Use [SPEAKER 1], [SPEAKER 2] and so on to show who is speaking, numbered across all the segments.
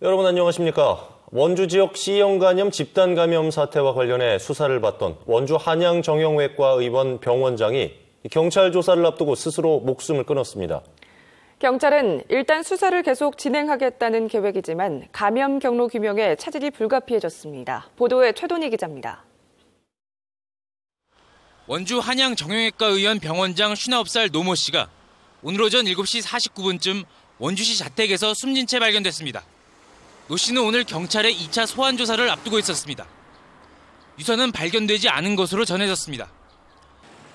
[SPEAKER 1] 여러분 안녕하십니까? 원주 지역 C형 간염 집단 감염 사태와 관련해 수사를 받던 원주 한양 정형외과 의원 병원장이 경찰 조사를 앞두고 스스로 목숨을 끊었습니다.
[SPEAKER 2] 경찰은 일단 수사를 계속 진행하겠다는 계획이지만 감염 경로 규명에 차질이 불가피해졌습니다. 보도에 최돈희 기자입니다.
[SPEAKER 1] 원주 한양 정형외과 의원 병원장 59살 노모 씨가 오늘 오전 7시 49분쯤 원주시 자택에서 숨진 채 발견됐습니다. 노 씨는 오늘 경찰에 2차 소환 조사를 앞두고 있었습니다. 유서는 발견되지 않은 것으로 전해졌습니다.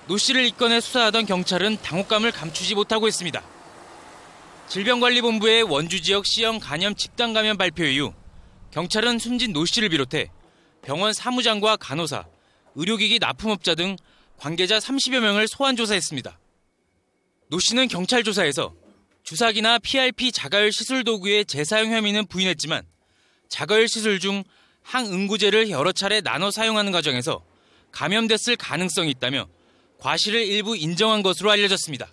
[SPEAKER 1] 노 씨를 입건해 수사하던 경찰은 당혹감을 감추지 못하고 있습니다. 질병관리본부의 원주 지역 시형 간염 집단 감염 발표 이후 경찰은 숨진 노 씨를 비롯해 병원 사무장과 간호사, 의료기기 납품업자 등 관계자 30여 명을 소환 조사했습니다. 노 씨는 경찰 조사에서 주사기나 PRP 자가열 시술 도구의 재사용 혐의는 부인했지만 자가열 시술 중 항응구제를 여러 차례 나눠 사용하는 과정에서 감염됐을 가능성이 있다며 과실을 일부 인정한 것으로 알려졌습니다.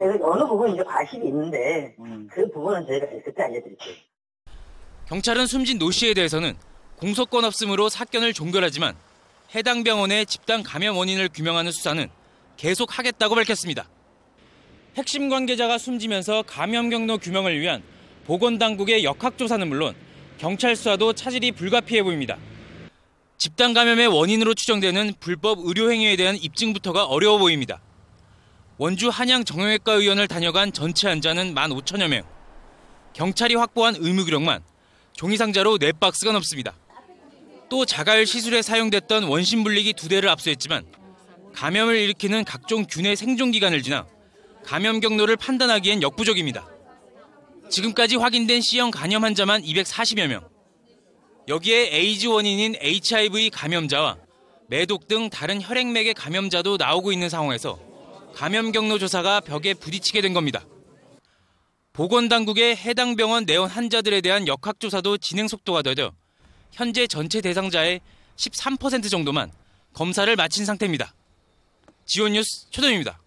[SPEAKER 1] 네, 어느 부분 이제 과실이 있는데 음. 그 부분은 저희가 그때 알려드릴게요. 경찰은 숨진 노 씨에 대해서는 공소권 없음으로 사건을 종결하지만 해당 병원의 집단 감염 원인을 규명하는 수사는 계속하겠다고 밝혔습니다. 핵심 관계자가 숨지면서 감염 경로 규명을 위한 보건당국의 역학조사는 물론 경찰 수사도 차질이 불가피해 보입니다. 집단 감염의 원인으로 추정되는 불법 의료행위에 대한 입증부터가 어려워 보입니다. 원주 한양 정형외과 의원을 다녀간 전체 환자는 15,000여 명. 경찰이 확보한 의무기록만 종이상자로 4박스가 넘습니다. 또 자가열 시술에 사용됐던 원심분리기 두 대를 압수했지만 감염을 일으키는 각종 균의 생존기간을 지나 감염 경로를 판단하기엔 역부족입니다. 지금까지 확인된 C형 간염 환자만 240여 명. 여기에 에이즈 원인인 HIV 감염자와 매독 등 다른 혈액맥의 감염자도 나오고 있는 상황에서 감염 경로 조사가 벽에 부딪히게 된 겁니다. 보건당국의 해당 병원 내원 환자들에 대한 역학조사도 진행 속도가 더뎌 현재 전체 대상자의 13% 정도만 검사를 마친 상태입니다. 지원 뉴스 초동입니다